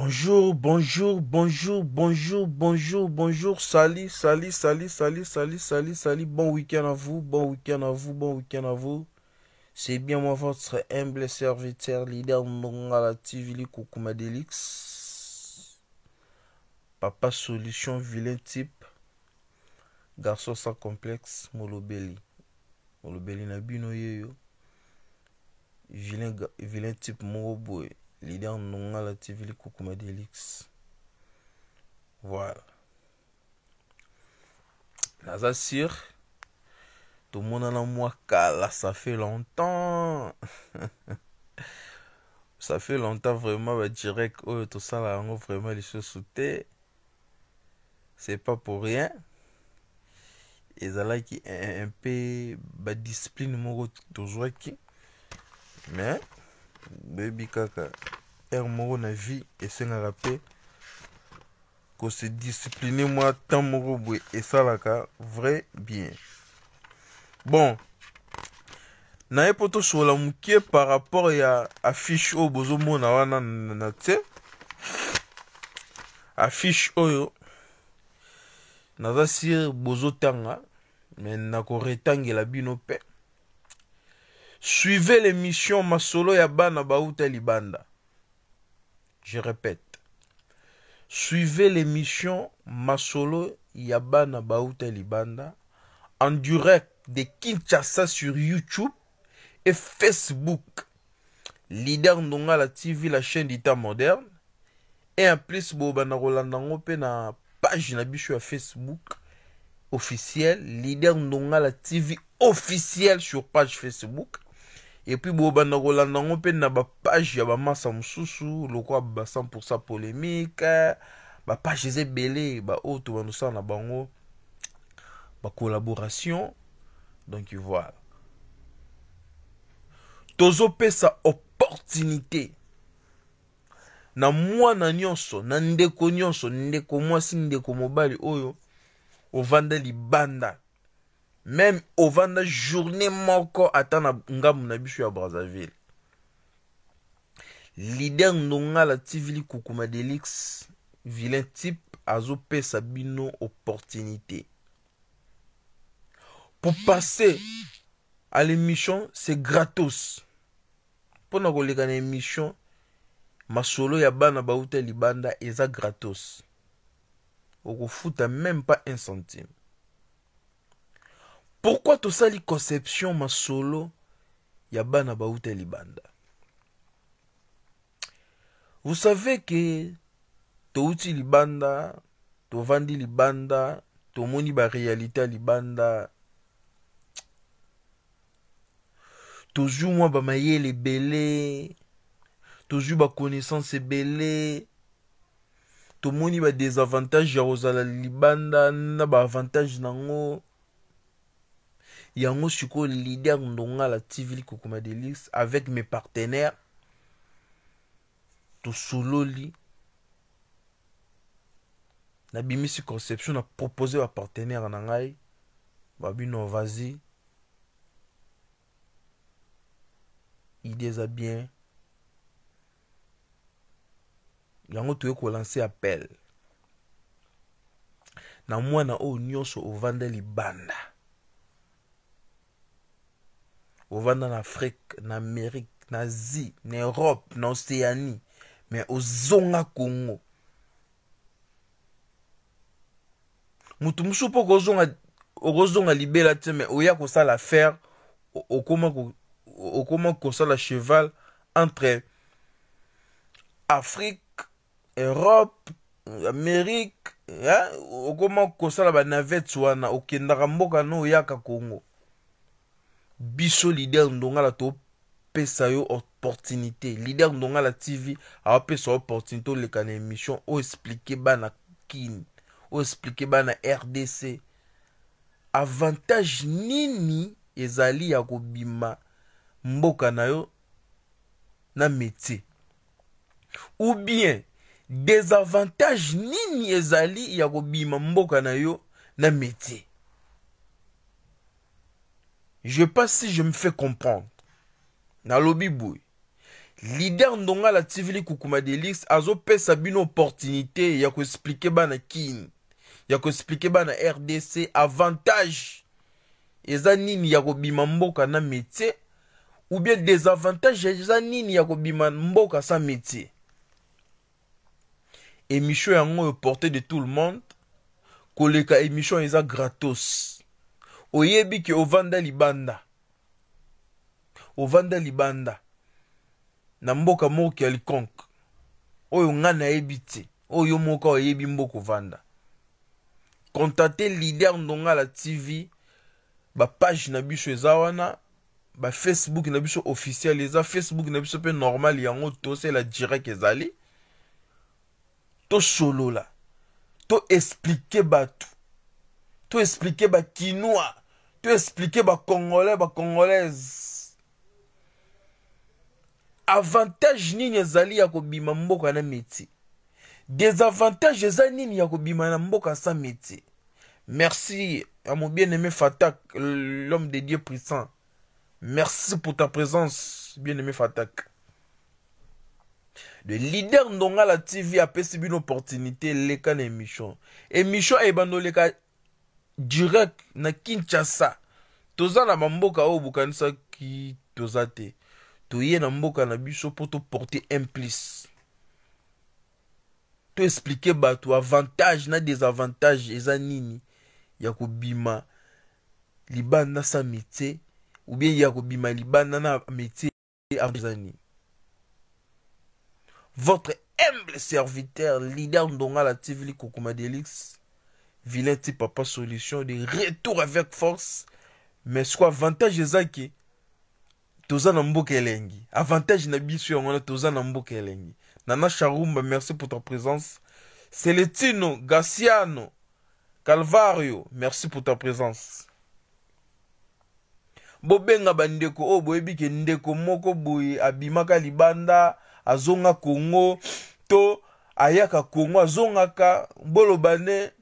Bonjour, bonjour, bonjour, bonjour, bonjour, bonjour. Salut, salut, salut, salut, salut, salut, salut. Bon week-end à vous, bon week-end à vous, bon week-end à vous. C'est bien moi, votre humble serviteur, leader Mongala TV, Koukouma Delix. Papa Solution, vilain type. Garçon sans complexe, Molobeli. Molobeli n'a bino yo. Vilain, vilain type, Moroboy. la TV te coucou kokuma delix voilà tout monde monde la car là ça fait longtemps ça fait longtemps vraiment ça oh, tout ça va vraiment choses sautées c'est pas pour rien et qui est un peu badiscipline toujours qui mais boyebi kaka aire moko na vie esengaka mpe kose discipline mwa temps moko boye esalaka vrai bien bon naye mpo tosola mokie par rapport ya affiche oyo bozomona wana na te affiche oyo naza sire bozotanga me nakoretangela bino mpe suivez l'émission masolo ya bana bauta libanda je répète suivez l'émission masolo ya bana bauta libanda en direct de kinshasa sur youtube et facebook leader ndongala tv la chaîne d'état moderne et en plus bobanda kolanda yango mpe na page na biso ya facebook officiel leader ndongala tv officiel sur page facebook epuis boye obanda kolanda yango mpe na bapage ya bamasa mosusu lokola ba 100 polémique bapage eza ebele baoyo oh, to bandosala na bango bacollaboration donc voilà tozopesa opportunité na mwana nyonso na ndeko nyonso ndeko mwasi ndeko mobali oyo ovanda libanda meme ovanda journée moko ata na ngambu na biso ya brazzaville lider ndongala tivili kukuma delix vilain type azopesa bino opportunité pour passer à l'émission c'est gratos mpona koleka na émission masolo ya bana bauta libanda eza gratos okofuta même pas un centime pourquoi tosali conception masolo ya bana bauta libanda vous savez ke touti libanda tovandi libanda tomoni baréalité ya libanda tozwi mwa bamayele ebele tozwi bakonaissance ebele tomoni badesavantage ya kozala libanda na baavantage nango yango sikoyo leader ndongala tivili kokoma delix avec mes partenaires tosololi nabimisi conception na propose bapartenaire na ngai babino vasi ide eza bien yango toye kolanse appel na mwana oyo nyonso ovanda libanda ovanda na afrike na amérike na asie na europe na océanie me ozonga congo motu mosusu mpo okozonga okozonga libela te me oya kosala affaire okóma kosala cheval entre afrique europe amérike okóma kosala banavete wana okendaka mboka na oyaka congo biso lider ndongala topesa yo opportunité lider ndongala tv aopesa opportunité oleka na émission oexplike bana kini oexplike bana rdc avantage nini ezali ya kobima mboka na yo na métier ou bien désavantage nini ezali ya kobima mboka na yo na métier je pas si je me fais comprendre nalobi boye lider ndonga lativili kukuma delix azopesa bino opportunité ya koexplike bana kini ya koexplike bana rdc avantage eza nini ya kobima mboka na métier ou bien désavantage eza nini ya kobima mboka sa métier émission yango oyo porté de tout le monde koleka émission eza gratos oyebi ke ovanda libanda ovanda libanda na mboka moko ya likonke oyo ngai nayebi te oyo moko oyebi mboka ovanda kontate lider ndongala tv bapage na biso eza wana bafacebook na biso officiel eza facebook na biso mpe normal yango tosala direct ezali tosolola toexplike bato to explike bakinois to explike bacongolais bacongolaise avantage nini ezali ya kobima mboka na métier désavantage eza nini ya kobima na mboka sa métier merci à mon bien-aimé fatak l'homme de dieu puissant merci pour ta présence bien-aimé fatak le leader ndonga la tv apesi bino opportunité eleka na émission émission eyebana oleka direct na kinshasa toza na bamboka oyo bokanisaki toza te toye na mboka na biso mpo toporte implice toexplike bato avantage na désavantage eza nini ya kobima libanda sa métier ou bien ya kobima libanda na métier eza nini votre humble serviteur leader ndonga la tivili kokoma delix vilain ti papa solution de retour avec force mais siko avantage eza ke toza na mboka elengi avantage na biso yango wana toza na mboka elengi nana charumba merci pour ta présence celestino gaciano calvario merci pour ta présence bobenga bandeko oyo oh, boyebi ke ndeko moko boye abimaka libanda azonga kongo to ayaka kongo azongaka boloba nde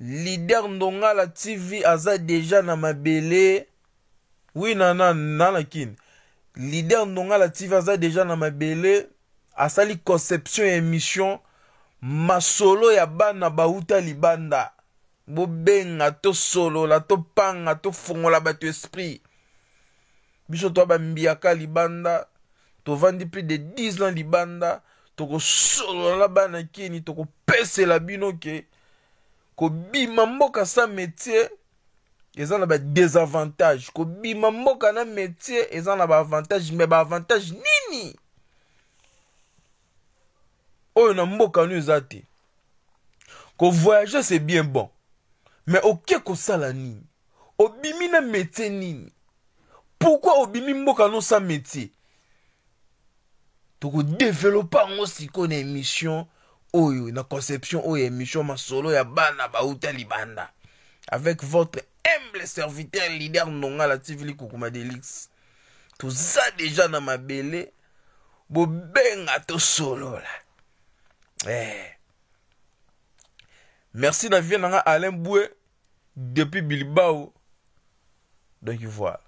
lider ndongala tv aza deja na mabele wi nana nana kini lider ndongala tv aza deja na mabele asali conception ya émission masolo ya bana bauta libanda bobenga tosolola topanga tofongola bato esprit biso to bambiaka libanda tovandi plus de 10 ans libanda tokosolola bana kini tokopesela bino ke okay? kobima mboka sa métier eza na badesavantage kobima mboka na métier eza na baavantage me baavantage nini oyo na mboka nu eza te kovoyage c'est bien bon me oke kosala nini obimi na métier nini pourkui obimi mboka nu sa métier tokodevelope yango sikoyo na émission oyo na conception oyo émission masolo ya bana bauta libanda avec votre humble serviteur leader nongala tivili kokuma delix toza deja na mabele bobenga tosolola eh. merci na vie na nga alain bwe depuis bilbao donc voilà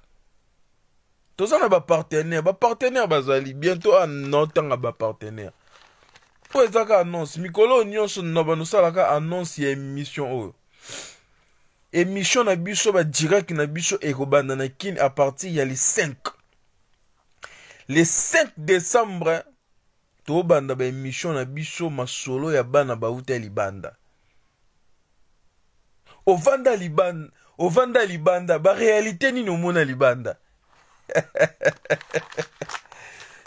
toza na bapartenaire bapartenaire bazali bientôt anotanga bapartenaire mpo eza kaka annonce mikolo nyonso na bando osalaka annonce ya émission oyo émission na biso badirect na biso ekobanda na kini à partir ya le 5 le 5 décembre tobanda baémission na biso masolo ya bana bauta ya libanda ovanda libanda ovanda libanda baréalité nini omona libanda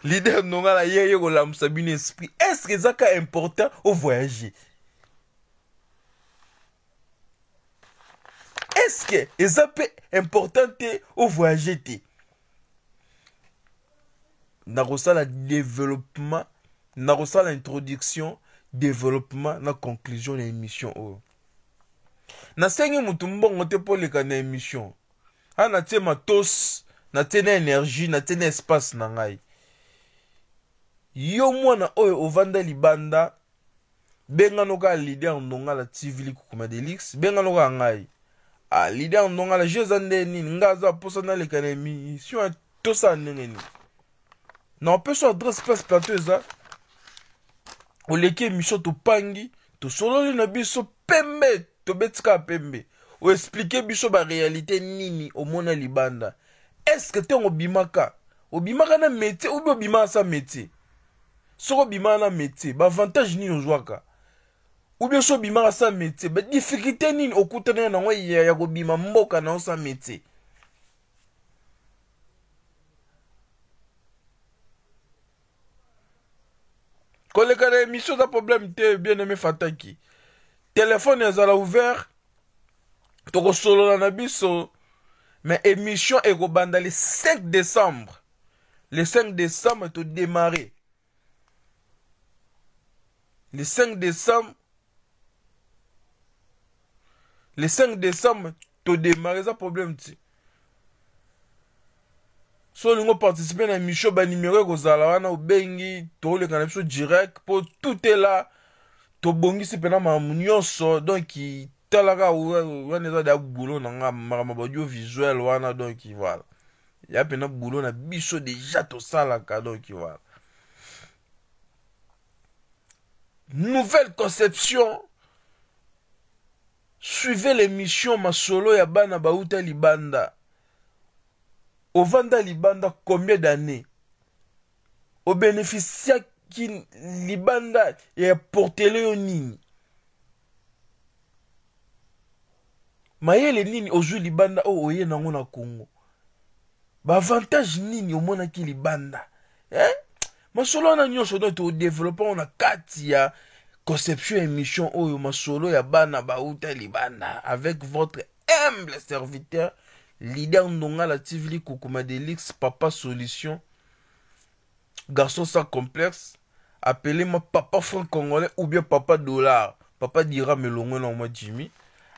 leader ndongo na ye ye kolamusa bino esprit estce eza ka important ovoyage estce eza mpe important te ovoyage te nakosala développement nakosala introduction développement na conclusion oh. na émission oyo nasengi motu mbongo te mpo leka na émission ana tie matosi natie na énergie natie na espace na ngai yo mwana oyo ovanda libanda bengano kaka lider ndongala tivili kokoma delix bengano kaka ngai ah, lider ndongala jeu eza nde nini ngai aza aposa naleka na émission ya tosala ndenge nini na opeso adresse place plateau eza oleki émission topangi tosololi na biso pembe tobeti kaka pembe oexplike biso baréalité nini omona libanda estce ntango obimaka obimaka na métier obi obimaka sa métier soki obimaka na métier baavantage nini ozwaka ou bien so obimaka sa métier badiffikulté nini okutana nango ya kobima mboka na yo sa métier koleka na émission eza problème te bien aimé fataki telefone ezala ouvert tokosolola na biso mais émission ekobanda le 5 décembre le 5 décembre todémarre le 5 décembre le 5 décembre todémarre eza problème ti so olingo participe na émission banimero ekozala wana obengi tokoleka na biso direct mpo tout ela tobongisi mpena makambo nyonso donk talaka wana eza da boulot na nga makambo baaudiovisuel wana donk voilà ya mpena boulot na biso déjà tosalaka donk voilà nouvelle conception suivez l'émission masolo ya bana bauta libanda ovanda libanda combien d'années obénéficiaki libanda ya portele yo nini mayele nini ozwi libanda oyo oh, oye nango na kongo baavantage nini omonaki libanda eh? masolo wana nyonso don todevelopa ngo na kati ya conception émission oyo oh, masolo ya bana bauta libanda avec votre humble serviteur lider ndongala tivili kokuma delix papa solution garçon sans complexe appelez-moi papa franc congolais ou bien papa dollar papa dira melongwe na moi jimmy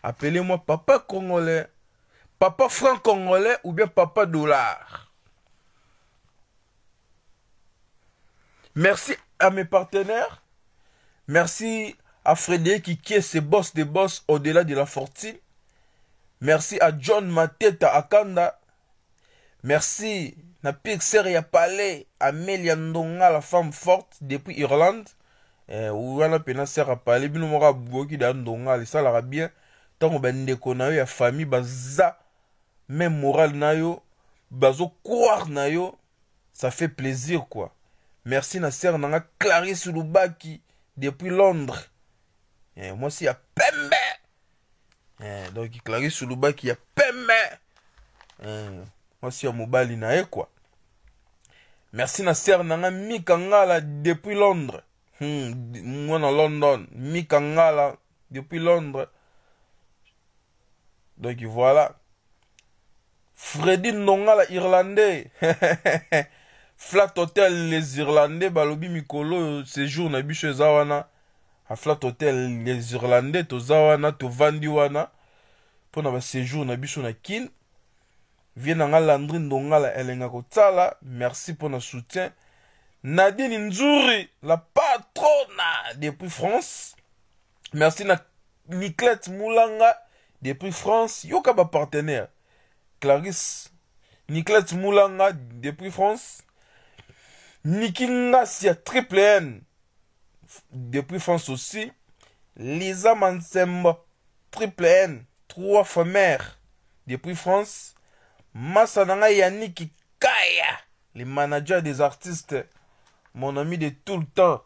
appelez-moi papa congolais papa franc congolais ou bien papa dollar Merci à mes partenaires. Merci à Frédéric qui est ce boss des boss au-delà de la fortune. Merci à John Mateta Akanda. Merci na Pixer ya Palais, Amélia Ndonga, la femme forte depuis Irlande. Eh, ou wana pena sera palais bino moko aboki da ndonga esalaka bien ntango bandeko na yo ya famille baza même morale na yo bazocroire na yo ça fait plaisir quoi merci Nasser, sœur nanga clarisse lubaki depuis londres eh, Moi aussi ya pembe eh, donc clarisse lubaki ya pembe eh, Moi si ya moubali na ye quoi. merci nasser nanga mikangala depuis londres hmm, mwana london mikangala depuis londres donc voilà Freddy Nongala irlandais flat hotel les irlandais balobi mikolo séjour na biso Zawana flat Flat hotel les irlandais Zawana Zawana to wana mpona séjour na na kine vie nga Landrin, landri la elenga kotala merci notre soutien nadine nzuri la patronne depuis france merci na Niclette moulanga depuis france yoka partenaire, clarisse Niclette moulanga depuis france Nikinga siya Triple N. Depuis France aussi. Lisa Mansemba, Triple N. Trois fois mère. Depuis France. Masananga Yannick Kaya. le manager des artistes. Mon ami de tout le temps.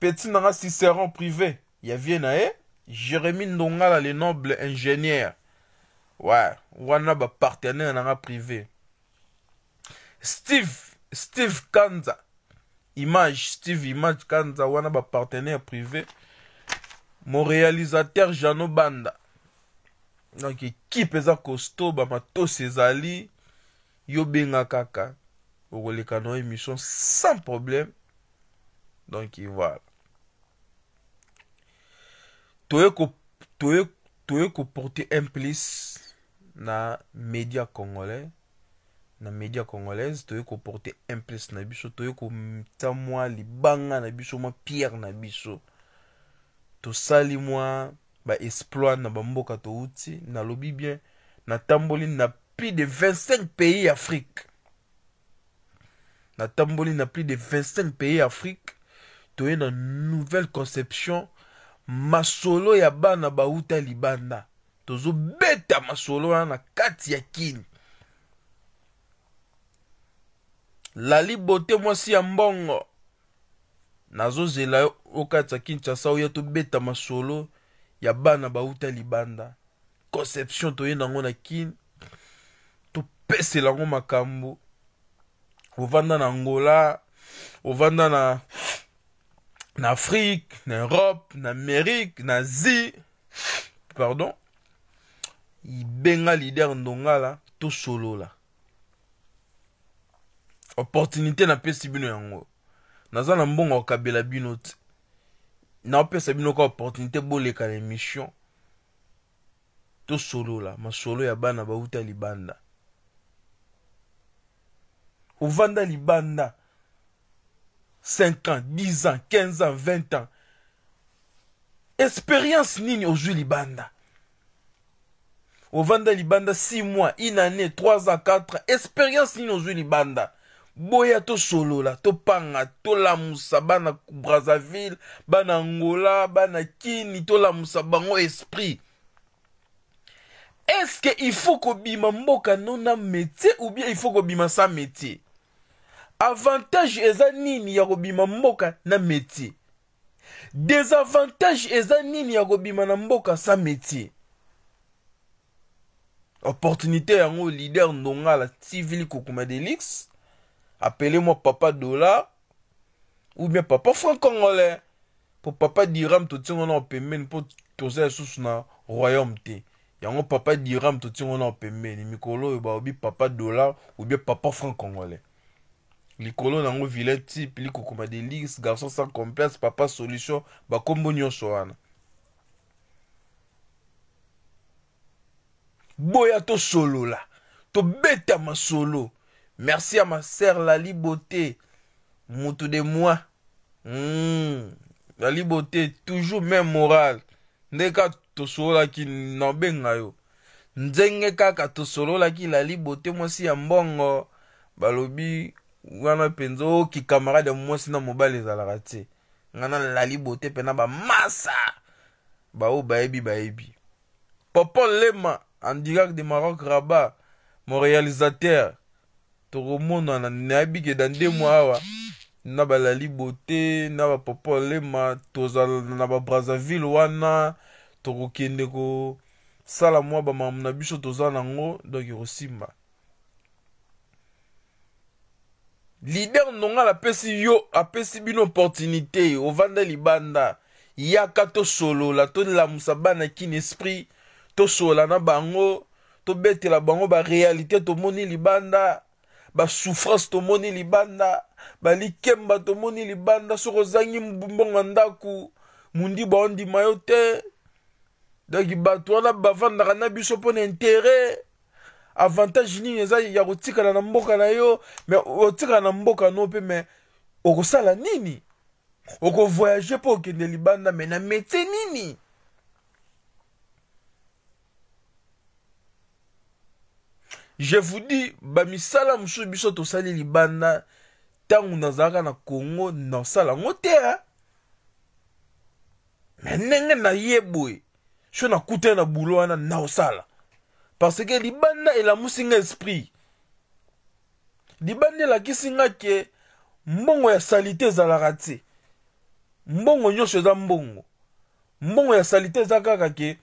Petit Nanga Cicéron privé. Aé. Hein? Jérémy Ndongala, le noble ingénieur, Ouais. Wanaba a partenaire Nanga privé. steve steve kanza image steve image kanza wana bapartenaire privé moréalisateur jano banda donc ekipe eza costaud bamatosi ezali yobenga kaka okoleka na émission sans problème donc voilà toye koporte implice na média congolais na media congolaise toyei koporte implice na biso toyei kota mwa libanga na biso mwa pierre na biso tosali mwa baexploit na bamboka touti nalobi bien natamboli na plus de 25 pays afrique natamboli na plus de 25 pays afrique toye na nouvelle conception masolo ya bana bauta libanda tozobeta masolo wana na kati ya kini lali bote mwasi ya mbongo nazozela yo okati ya kinshasa oya tobeta masolo ya bana bauta libanda conception toyenda yango na kini topesela yango makambo ovanda na angola ovanda na na afrique na europe na amérique na asie pardon ibenga lider ndongala tosolola opportunité napesi bino yango naza na mbongo akabela bino te naopesa bino ka opportunité boleka na émission tosolola masolo ya bana bauta libanda ovanda libanda 5 ans 10 ans 15 ans 20 ans expérience nini ozwi libanda ovanda libanda 6 mois 1 année 3 ans 4 ans expérience nini ozwi libanda boya tosolola topanga tolamusa bana brazzaville bana angola bana kini tolamusa bango esprit eske ifo kobima mboka nona métier ou bien ifo kobima sa métier avantage eza nini ya kobima mboka na métier désavantage eza nini ya kobima na mboka sa métier opportunité yango lider ndongala tivili kokuma delix appelez-moi papa Dollar ou bien papa franc congolais pour papa Diram totingono pemeni mpo toza lisusu na royaume te yango papa Diram totingono pemeni mikolo oyo baobi papa Dollar ou bien papa franc congolais likolo nango vilain type likokoma delice garçon sans complexe papa solution bakombo nyonso wana boya tosolola tobeta masolo merci à ma sœur lali beauté mutu de moi mm. lali beauté toujours même morale nde kaka tosololaki na obenga yo nzenge kaka tosololaki lali beauté mwasi ya mbongo balobi wana mpenza oki kamarade ya mwasi na mobali ezalaka te ngai na lali beauté mpena bamasa baoyo bayebi bayebi popon lema en direct de maroc rabat mon réalisateur tokomonana nayebi ke na ndemo awa na balali bote na bapapa olema tozala na babrazzaville wana tokokende kosala mwa bamamu na biso toza nango donk ekosimba lider ndongala apesi yo apesi bino opportunité ovanda libanda yaka tosolola tolamusa bana kini esprit tosola na bango tobetela bango barealité tomoni libanda basouffrance tomoni libanda balikemba tomoni libanda soki ozangi mbongo ndako mundi baondima yo te donk bato wana bavandaka na biso mpo na intere avantage nini eza ya kotikala na mboka na yo me otikala na mboka no mpe me okosala nini okovoyage mpo okende libanda me na metie nini je vous dis bamisala mosusu biso tosali libanda ntango nazalaka na kongo nasala yango te me ndenge naye boye so nakutani na bulo wana naosala parce ke libanda elamusi nga esprit libanda elakisi nga ke mbongo ya salite ezalaka te mbongo nyonso eza mbongo mbongo ya salite eza kaka ke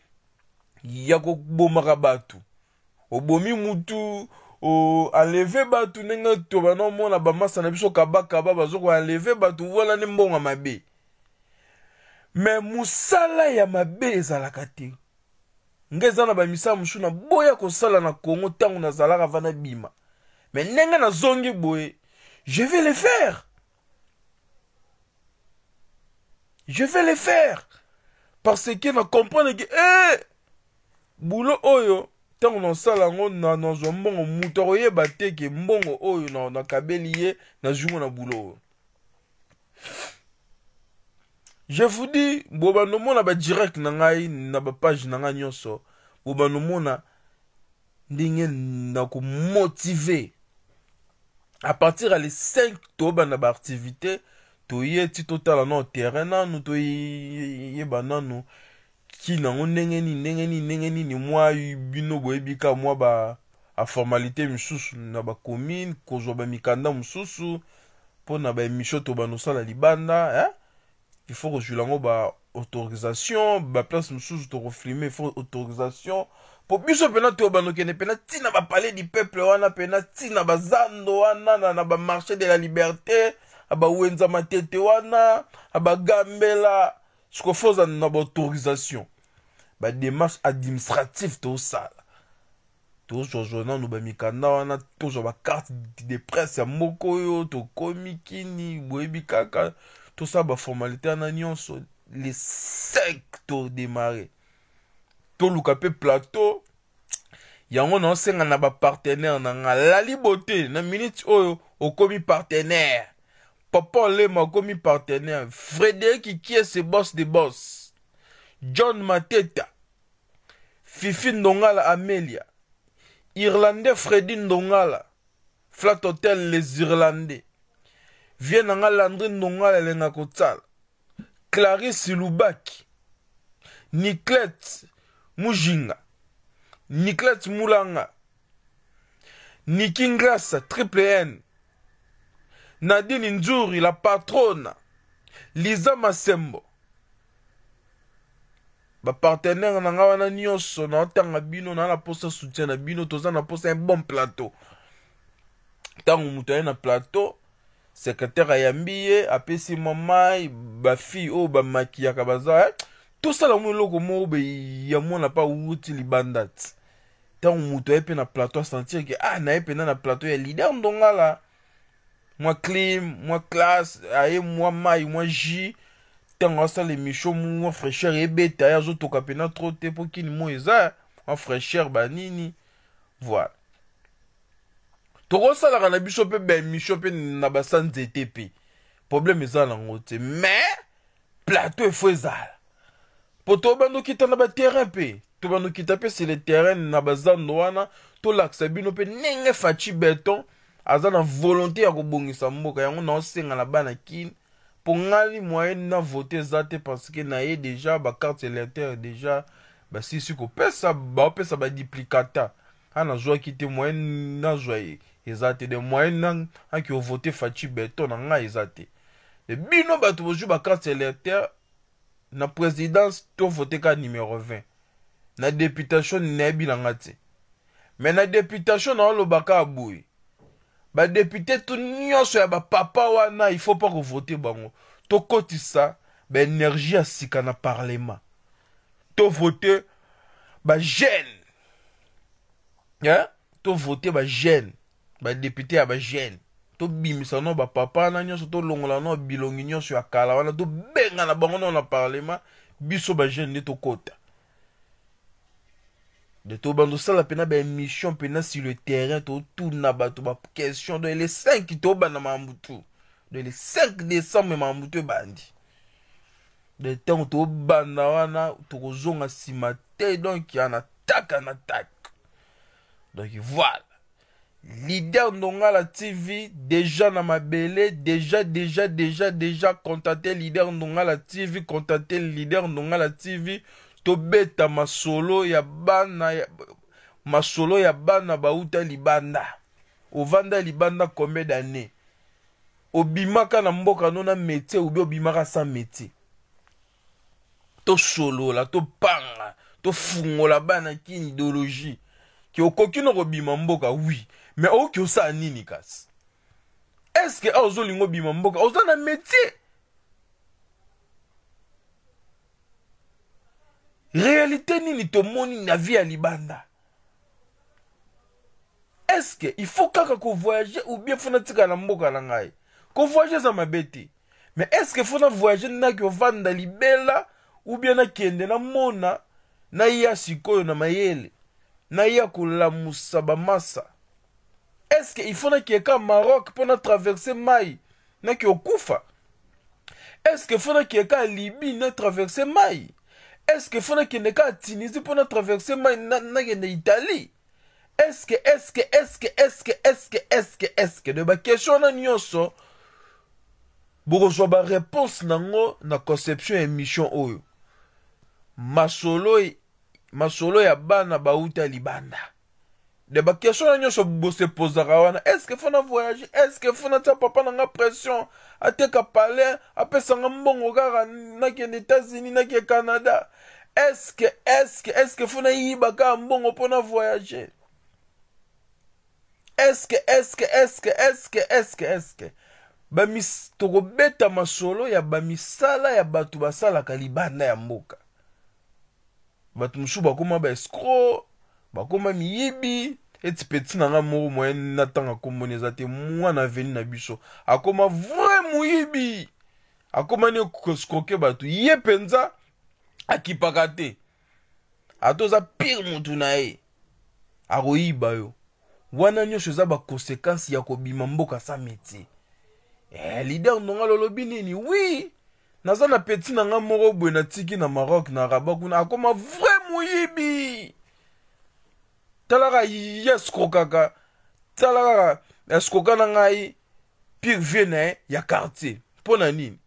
ya kobomaka bato obomi mutu oenleve bato ndenge toba naomona bamasa na biso kabakaba bazokoenleve bato wana nde mbongo ya mabe me mosala ya mabe ezalaka te nge eza na bamisala mosusu naboya kosala na kongo ntango nazalaka vana bima me ndenge nazongi boye je vais le faire je vais le faire parce que na comprendre ke e hey! bulo oyo ntango nasala yango nazwa mbongo moto akoyeba te ke mbongo oyo nakabeli ye nazwingo na bulo oyo je vous dis bo bandomona badirect na ngai na bapage na ngai nyonso bo bandomona ndenge nakomotive à partir ya le 5 tobanda baactivité toye ti totala nano terrain nanu toyeba nanu ki nango ndenge nini ndenge nini ndenge nini mwa bino boyebika mwa ba aformalité mosusu na bacommune kozwa bamikanda mosusu mpo na baémission to banosala libanda eh? ifo kozwila yango baautorisation baplace mosusu tokofilme ifo autorisation mpo biso mpena toyo banokende mpena ntina bapalais du peuple wana mpena ntina bazando wana na, na bamarché de la liberté na bawenza matete wana na bagambela sikofoza na baautorisation badémarche administrative tozosala tozwa zwa nano bamikanda wana tozwa bacarte de presse ya moko oyo tokomi kini boyebi kaka tosala baformalité wana nyonso le sec todémarre toluka mpe plateau yango naosenga na bapartenaire na nga lali bote na minute oyo oh, okomi oh, partenaire papa lema akomi partenaire frédérik kiese boss de boss john mateta fifi ndongala amelia irlandais fredi ndongala flat hotel les irlandais vie na nga landri ndongala elenga kotsala clarisse lubaki niclet mujinga niclet mulanga niki ngrasa triple n Nadine Ndjouri, la patronne, Lisa Masembo. bapartenere na ngai wana nyonso naotanga bino naa na mposa soutien na bino toza na mposa ya bon plateau ntango moto aye na plateau sekretare ayambi ye apesi mamai bafille oyo bamakiyaka baza eh? tosala mo eloko moko boye ya mwana mpe awuti libanda ti ntango moto aye mpe na plateau asentir ke ah naye mpena na plateau ya lider ndongala mwa clim mwa classe aye mwa mai mwa jus ntango asala émission mwa fraîcheur ebeta ye azotoka pena tro te mpo kini mo eza mwa fraîcheur banini voilà tokosalaka na biso mpe baémission mpe na basa nzete mpe problème eza nango te mais plateau efo ezala mpo tobandokita na baterrain mpe tobandokita mpe se le terrain na bazando wana tolakisa bino mpe ndenge faci beton aza na volonté ya kobongisa mboka yango naosenga na bana kini mpo ngai moye na vote eza te parceke na ye deja bakarte électeur deja basisi kopesa baopesa badiplicata a nazwaki te moye nazwa e, eza te de moye naki ovote faci beto na ngai eza te de bino bato bozwi bakarte électeur na présidence tovote ka numéro 20 na députation nayebi nanga te me na députation naolobaka aboye badepute tout nyonso ya papa wana il faut pas vote bango To ça ba énergie sika na parlema tovote bagene Ba tovote bagene badepute ya bagene tobimisa no bapapa wana nyonso tolongola no bilongi nyonso ya kala wana na bango no na parlement biso ba ni to kota. de tobanda osala mpe na baémission mpena sur le terrain totuna bato baquestion donc le 5 tobanda mambutu donc le 5 décembre mambutu ebandi de ntango tobanda wana tokozonga nsima te donc ya na taka na taka donc voilà leader ndongala tv déjà na mabele déjà déjà déjà déjà contacte leader ndongala tv contacte leader ndongala tv tobeta masolo ya bana ya, masolo ya bana bauta libanda ovanda libanda combien d'année obimaka na mboka no na métier obi obimaka sa métier tosolola topanga tofungola bana kini idéologie ke okoki na kobima mboka wi me okoki osala nini kasi estce ozolinga obima mboka oza na métier réalité nini tomoni na vie est libanda que il faut kaka voyager ou bien fona tika na mboka na ngai est-ce ma faut mais estce fona voyage naki ovanda libela ou bien n'a na naya sikoyo na mayele naya est bamasa que il faut n'a eka maroc pour na traverse mai na okufa est fo naki eka Libye na traverser mai eske fo nakende kaka tunisie mpo na traverse mai nakende italie eske eske eske eske eske eske eske de bakestio wana nyonso bokozwa bareponse nango na conception ya émission oyo masolo, e, masolo ya bana bauta libanda de bakestio wana nyonso bosepozaka wana eske fo na voyage eske fo natia papa nanga pression ateka palais apesanga mbongo kaka nakende états-unis nakende canada eske eske eske fo nayiba kaka mbongo mpo na voyage eske eske eske eske eske eske tokobeta masolo ya bamisala ya bato basalaka libanda ya mboka bato mosusu bakóma baescro bakóma miyibi eti peti na nga moko moye natanga komboni eza te mwana veni na biso akóma vrai moyibi akómani ekoscroke bato ye mpenza akipaka te ata oza pire motu na ye akoyiba yo wana nyonso eza bakonsekansi ya kobima mboka sa métier eh, lider ndonga lolobi nini wi naza na peti na nga moko boye natiki na maroc na raba kuna akoma vrai moyibi tala kaka ye escro kaka tala kaka escroka eh, na ngai pire vie na ye ya quartier mpo na nini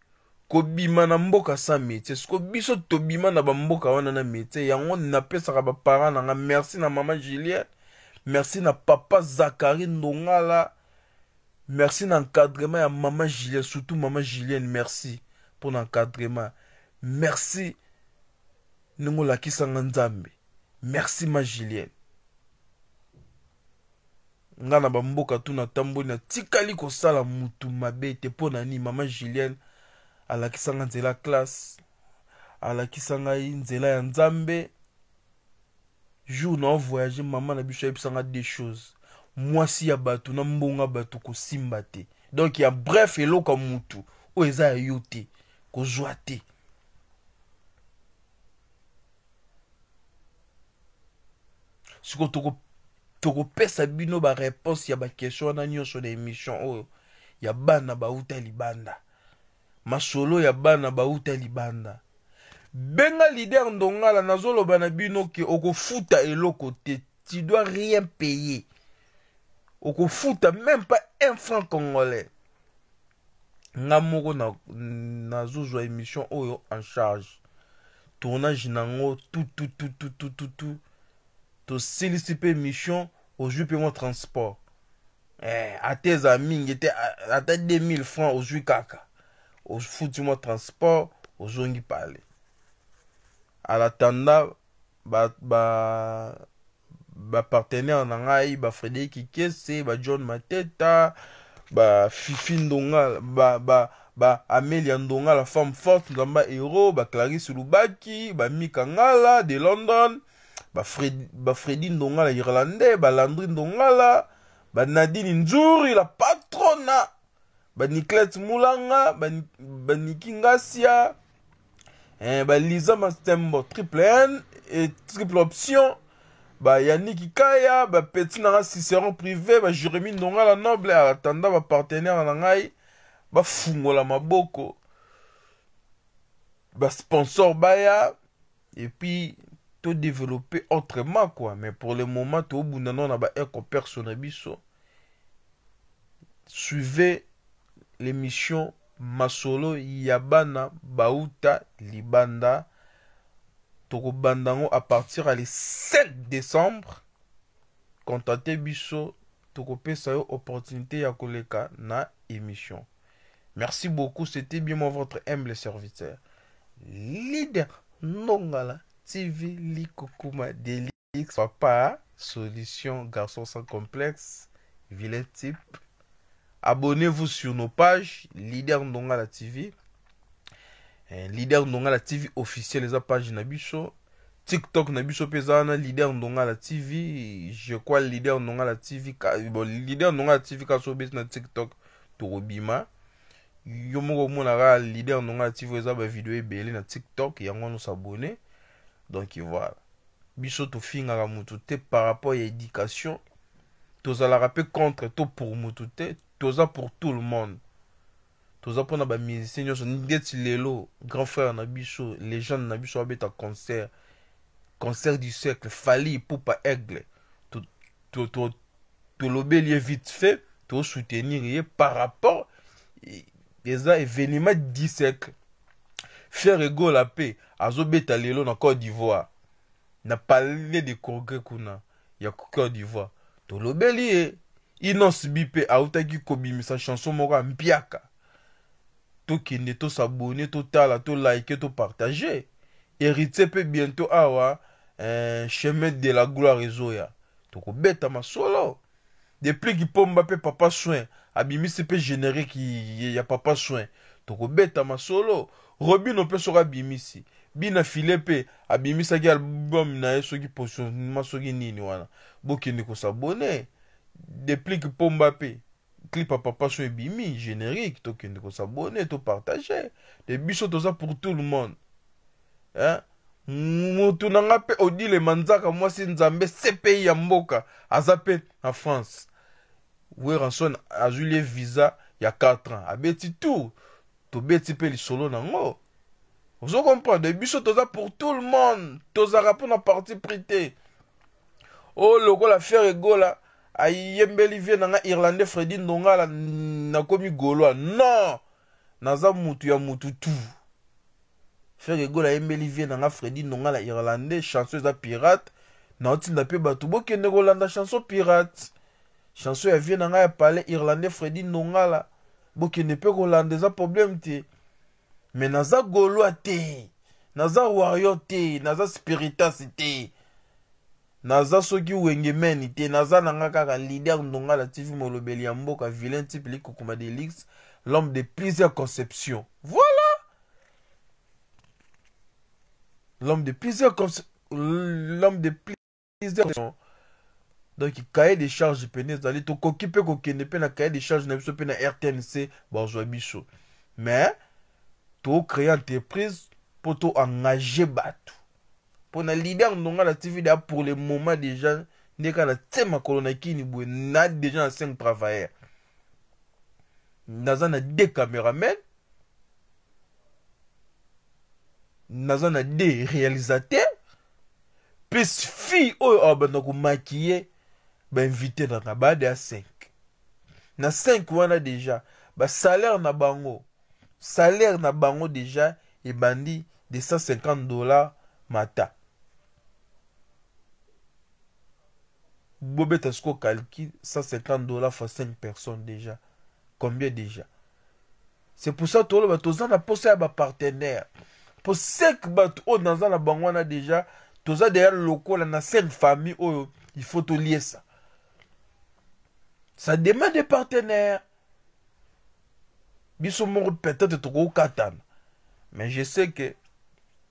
kobima na mboka sa métier soko biso tobima na bamboka wana na métier yango napesaka baparent na nga merci na mama julienne merci na papa zakari ndongala merci na encadrement ya mama julienne surtout mama julienne merci mpona encadrement merci ndenge olakisanga nzambe merci ma julienne nga na bamboka tuna tamboli natikali kosala motu mabe te mpo na nini mama julienne alakisanga nzela ya classe alakisa ngai nzela ya nzambe jour na ovoyage mama na biso ayebisanga des choses mwasi ya bato na mbongo bato kosimba te donk ya bref eloko ya motu oyo eza ya yo te kozwa te sikoyo tokopesa bino bareponse ya bakestion wana nyonso na émission oyo ya bana bauta libanda masolo ya bana bauta libanda benga lider ndongala nazoloba na bino ke okofuta eloko te tu dois rien payer okofuta même pas un franc congolais nga moko nazozwa na émission oyo en charge tournage nango tututututututu tosilisi mpe émission ozwi mpe mwa transport eh, ata eza mingi te ata 2000 francs ozwi kaka moi transport ozongi pale à tanda ba, ba na ngai bafrédérik kese John mateta Fifi ndongala ba, ba, ba amelia ndongala femme forte héros ba Clarisse lubaki Mika mikangala de london bafredi ba ndongala irlandais la Nadine Nadine la patrona baniclete mulanga baniki ngasia eh, baliza mastembo triple n et triple option bayaniki kaya bapeti na nga ciceron privé bajeremi ndonga la noble atanda bapartenaire na ngai bafungola maboko basponsor baya epuis todeveloppe autrement quoi mais pour le moment tobundana na baeco perso na biso suivez l'émission Masolo Yabana Bauta Libanda. Tokobandango à partir le 7 décembre. Contactez Bisso. Toko opportunité ya koleka na émission. Merci beaucoup. C'était bien votre humble serviteur. Leader Nongala TV Likokuma Delix. Papa, solution garçon sans complexe. Villette type. Abonnez-vous sur nos pages Leader Ndonga la TV. Eh, Leader Ndonga la TV officielle les pages Nabisho, TikTok Nabisho Pesana, Leader Ndonga la TV. Je crois Leader Ndonga la TV bon Leader Ndonga la TV kasi obeti na TikTok tokobima. Yo moko ra Leader Ndonga la TV eza ba et ebele na TikTok yango nous abonner Donc voilà. biso à mutu te par rapport à éducation l'a mpe contre to pour mutu te toza pour tout le monde toza mpona bamusicien nyonso ndeti lelo grand frère na biso légende na biso abeta concert concert du siècle fali pupa aigle tolobeli ye vite fait tosoutenir ye par rapport eza événement du siècle fier egola mpe azobeta lelo na côte d'ivoire na palais de congrès kuna ya côte d'ivoire tolobeli ye inosi bi mpe autaki kobimisa chanson moko ya mpiaka tokende tosabone totala tolike topartage héritier mpe bientôt awa eh, chemin de la gloire ezoya tokobeta masolo depuis kipomba mpe papa soin abimisi mpe générique ya papa soin tokobeta masolo robino mpe soki abimisi bina file mpe abimisaki album na ye soki positionnement soki nini wana bokende kosabone depuis que pomba mpe clip ya papa so ebimi générique tokende kosabone topartage de biso toza pour tout le monde hein? motu na nga mpe odile manzaka mwasi nzambe cpi ya mboka aza mpe na france weranson azwi lie visa ya 4 ans abeti tour tobeti mpe lisolo nango ozo comprendre biso toza pour tout le monde tozalaka mpona parti pri te o oh, lokola faire egola ayembeli vie na nga irlandais fredi ndongala nakomi golwa non naza mutu ya mutu tu frere egol ayembeli vie na nga fredi ndongala irlandais chanson eza pirate naotinda mpe bato bokende kolanda chanson pirate chanson ya vie na ngai ya palais irlandais fredi ndongala bokende mpe kolanda eza probleme te me naza golwa te naza wario te naza spiritas te naza soki wenge meni te naza na nga kaka ndonga la TV molobeli ya vilain type de delix l'homme de plusieurs conceptions voilà l'homme de plusieurs l'homme de plusieurs conceptions donc cahier des charges pene ezali tokoki mpe kokende mpe na cahier des charges na biso mpe na rtnc bourgeois bicho. mais créer entreprise mpo engager bato mpo na leader ndonga na tv da pour le moment déjà nde kaka na te makolo na kini boye na déjà na 5 travailleur naza na de cameraman naza na de réalisateur mpe fille oyo abanda komakie bainvite nanga baade ya 5 na 5 wana déjà basalaire na bango salaire na bango déjà ebandi 250 dollars mata bobeta siko calcule 150 dollars fois 5 personnes déjà combien déjà c'est pour ça toloba toza na mposa ya bapartenaire mpo 5 bato oyo naza na bango wana déjà toza derrière lokola na 5 famille oyo il faut toliesa ça demande des partenaires biso moko peut-être tokokatana mais je sais que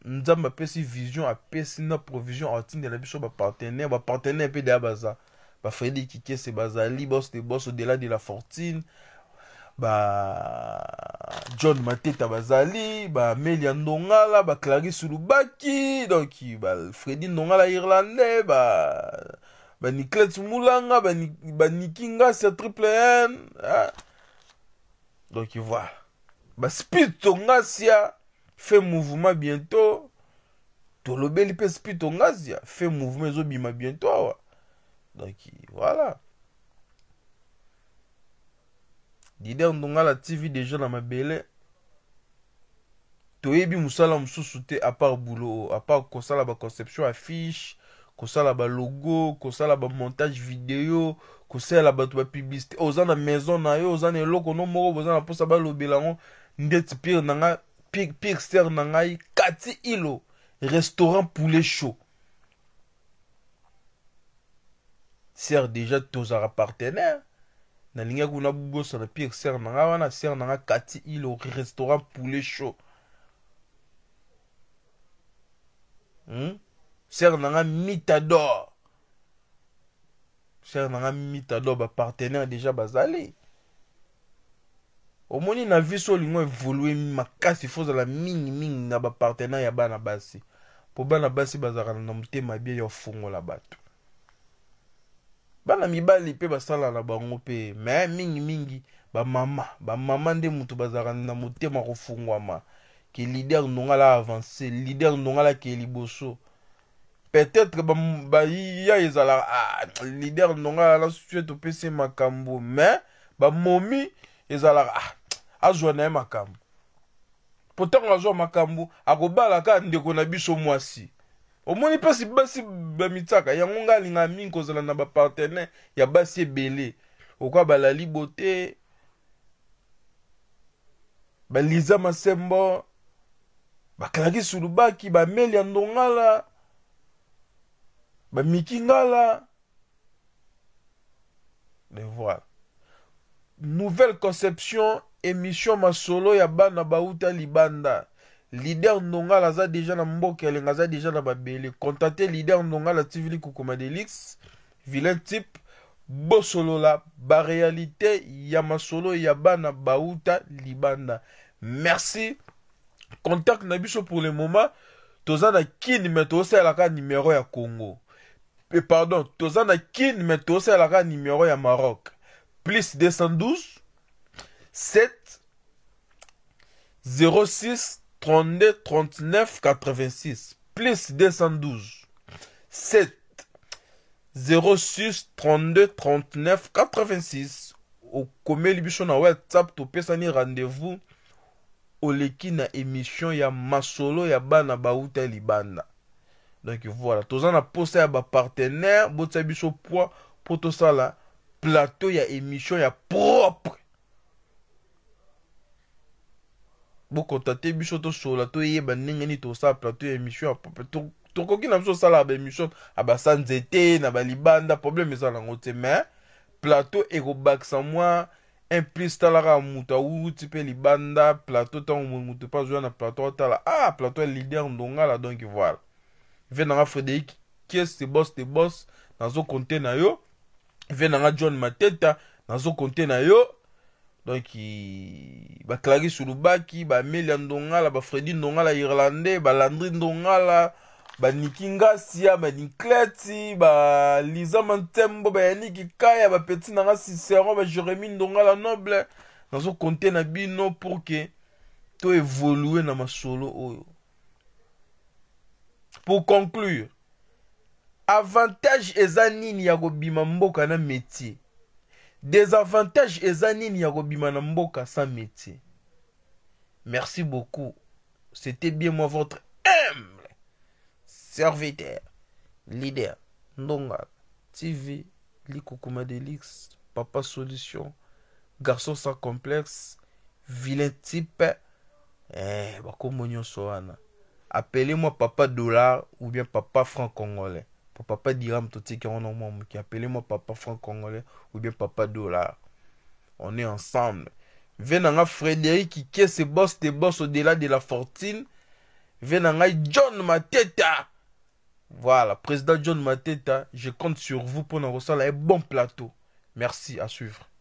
nzambe apesi vision apesi na provision atindela biso bapartenaire bapartenaire mpe deya baza bafrédrik kese bazali bosse de bosse au-delà de la fortune bajohn mateta bazali bamelia ndongala baclarise lubaki donk bafredi ndongala irlandais ba baniclet mulanga baniki ngasi ya triple n donc voilà baspito ngasia fait mouvement bientôt tolobeli mpe spi tongazia fe mouvement ezobima biento awa donc voilà dider ndongala tv deja na mabele toyebi mosala mosusu te apart boulot oyo apart kosala baconception affiche kosala balogo kosala bamontage video kosalela bato bapiblicité oh, oza na maison na yo oza na eloko no moko boza na mposa balobela yango ndeti pire na ngai pire ser na ngai kati ilo restaurant poulet chaud ser deja tozalaka partenaire nalingi kuna bosana pire ser na nga wana ser na nga kati ilo restaurant poulet chaud hmm? ser na nga mitador ser na nga mitador bapartenaire deja bazali omoni na vi so olingo evolue makasi fozala mingimingi na bapartenaire ya bana basi mpo bana basi bazalaka na motema bie ya kofungola bato bana mibali mpe basala na bango mpe me mingimingi bamama bamama nde moto bazalaka na motema kofungwama ke lider ndongala avance lider ndongala ke liboso peut-être baya ezalaka ah, lider ndongala nasusu topesi makambo me bamomi ezalaka ah, azwa na ye makambo po ntango azwa makambo akobala kaka ndeko na biso mwasi omoni mpasi basi bamitaka yango ngai alingaka mingi kozala na bapartenaire ya basi ebele okwa balali bote baliza masembo bakalaki sulubaki bameli ya ndongala bamiki ngala de voilà nouvelle conception émission masolo ya bana bauta libanda Leader ndongala za deja na mboka elenga aza deja na babele la lider ndongala Vilain kokoma delix vilain type bosolola réalité ya masolo ya bana bauta libanda merci contact Nabisho pour le moment toza na à la carte numéro ya congo et eh, pardon toza na à la carte numéro ya maroc plus 212 7 06 32 39 86 plus 212 7 06 32 39 86 Au commun, biso na whatsapp un rendez-vous au na émission ya masolo ya bana bauta libanda donc voilà toza na posé ba partenaire botya biso poids ça là plateau ya émission ya propre bokontate biso tosola toyeba ndenge nini tosala plateau ya émission tokoki na biso osala baémission ya basa nzete na balibanda problème eza nango te mais plateau ekobakisa mwa implice talaka moto awuti mpe libanda plateau ntango moto mpe azoya na plateau atala ah plateau ya lider ndongala donc voilà ve nanga frédérik kies te bos te bos nazokonte na yo ve nanga john mateta nazokonte na yo donc baclarisse lubaki bameli ya ndongala bafredi ndongala irlandais balandri ndongala baniki ngasia banikleti baliza mantembo bayaniki kaya bapeti nanga ciceron bajeremi ndongala noble nazokonte na bino pour ke toévolue na masolo oyo pour conclure avantage eza nini ya kobima mboka na métier désavantage et et ya sans métier merci beaucoup c'était bien moi votre humble serviteur leader ndonga tv Likoukou papa solution garçon sans complexe vilain type eh, beaucoup Soana. appelez moi papa dollar ou bien papa franc congolais papa d'Iram homme qui appelé moi papa franc-congolais ou bien papa dollar. On est ensemble. à Frédéric qui ce boss, des boss au-delà de la fortune. à John Mateta. Voilà, président John Mateta, je compte sur vous pour nous recevoir un bon plateau. Merci, à suivre.